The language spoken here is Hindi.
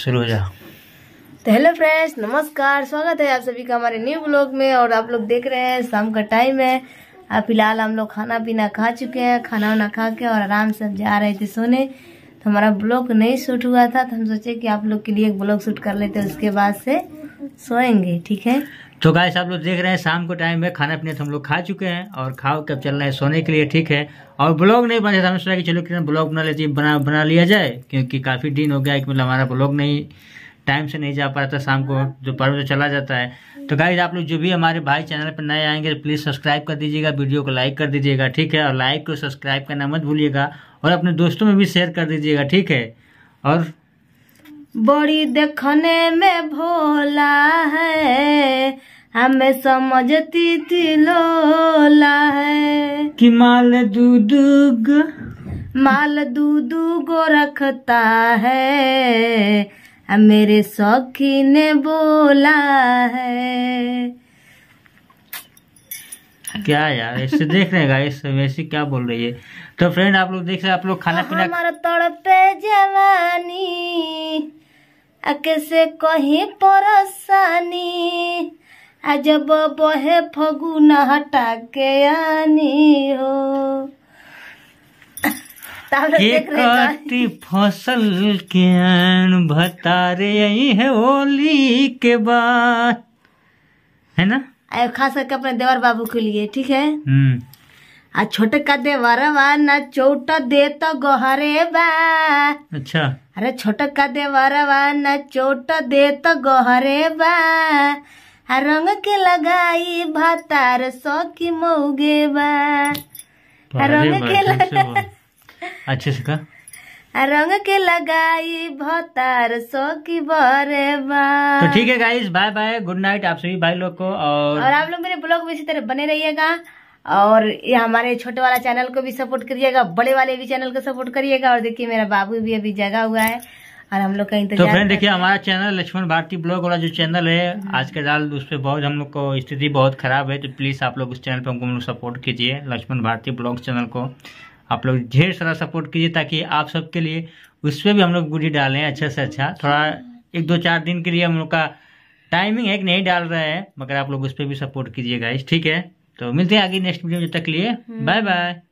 शुरू हो तो हेलो फ्रेंड्स नमस्कार स्वागत है आप सभी का हमारे न्यू ब्लॉग में और आप लोग देख रहे हैं शाम का टाइम है अब फिलहाल हम लोग खाना पीना खा चुके हैं खाना वाना खा के और आराम से जा रहे थे सोने तो हमारा ब्लॉग नहीं शूट हुआ था तो हम सोचे कि आप लोग के लिए एक ब्लॉग शूट कर लेते उसके बाद से सोएंगे ठीक है तो गाय आप लोग देख रहे हैं शाम को टाइम में खाना पीना तो हम लोग खा चुके हैं और खाओ के अब चल रहा है सोने के लिए ठीक है और ब्लॉग नहीं बना हमने सोचा कि चलो कितना ब्लॉग बना लेते बना बना लिया जाए क्योंकि काफ़ी दिन हो गया एक मतलब हमारा ब्लॉग नहीं टाइम से नहीं जा पाता शाम को जो पर्व तो चला जाता है तो गाइज आप लोग जो भी हमारे भाई चैनल पर नए आएंगे तो प्लीज़ सब्सक्राइब कर दीजिएगा वीडियो को लाइक कर दीजिएगा ठीक है और लाइक को सब्सक्राइब करना मत भूलिएगा और अपने दोस्तों में भी शेयर कर दीजिएगा ठीक है और बड़ी देखने में भोला है हमें समझती थी लोला है कि माल दूदूग माल दूदू गो रखता है हाँ, मेरे सौखी ने बोला है क्या यार इससे देख रहे गाइस वैसी क्या बोल रही है तो फ्रेंड आप लोग देख रहे आप लोग खाना हाँ, पीना हमारा तड़पे जवानी कैसे से कहीं परेशानी अजब बहे फगुन हटा के आनी हो तो। फसल के आन रे यही है होली के बाद है ना खास करके अपने देवर बाबू के लिए ठीक है हम्म। आ छोटे का बा न चौट दे तो गोहरे बा अच्छा अरे छोटे का बा न चौट दे तो गोहरे बा रंग के लगाई भातार सौकी मऊगे बा रंग के लगा अच्छे से का रंग के लगाई भतार सो की बरे तो ठीक है guys bye bye good night आप सभी भाई लोग को और और आप लोग मेरे ब्लॉग में इसी तरह बने रहिएगा और ये हमारे छोटे वाला चैनल को भी सपोर्ट करिएगा बड़े वाले भी चैनल को सपोर्ट करिएगा और देखिए मेरा बाबू भी अभी जगा हुआ है और हम लोग का तो इंतजार तो फ्रेंड देखिए हमारा चैनल लक्ष्मण भारती ब्लॉग वाला जो चैनल है हम्म। आज के डाल उस पर बहुत हम लोग को स्थिति बहुत खराब है तो प्लीज़ आप लोग उस चैनल पर हमको सपोर्ट कीजिए लक्ष्मण भारती ब्लॉग चैनल को आप लोग ढेर सारा सपोर्ट कीजिए ताकि आप सबके लिए उस पर भी हम लोग गुडी डालें अच्छे से अच्छा थोड़ा एक दो चार दिन के लिए हम लोग का टाइमिंग है कि नहीं डाल रहा है मगर आप लोग उस पर भी सपोर्ट कीजिएगा ठीक है तो मिलते हैं आगे नेक्स्ट वीडियो में तक लिए बाय हम्म। बाय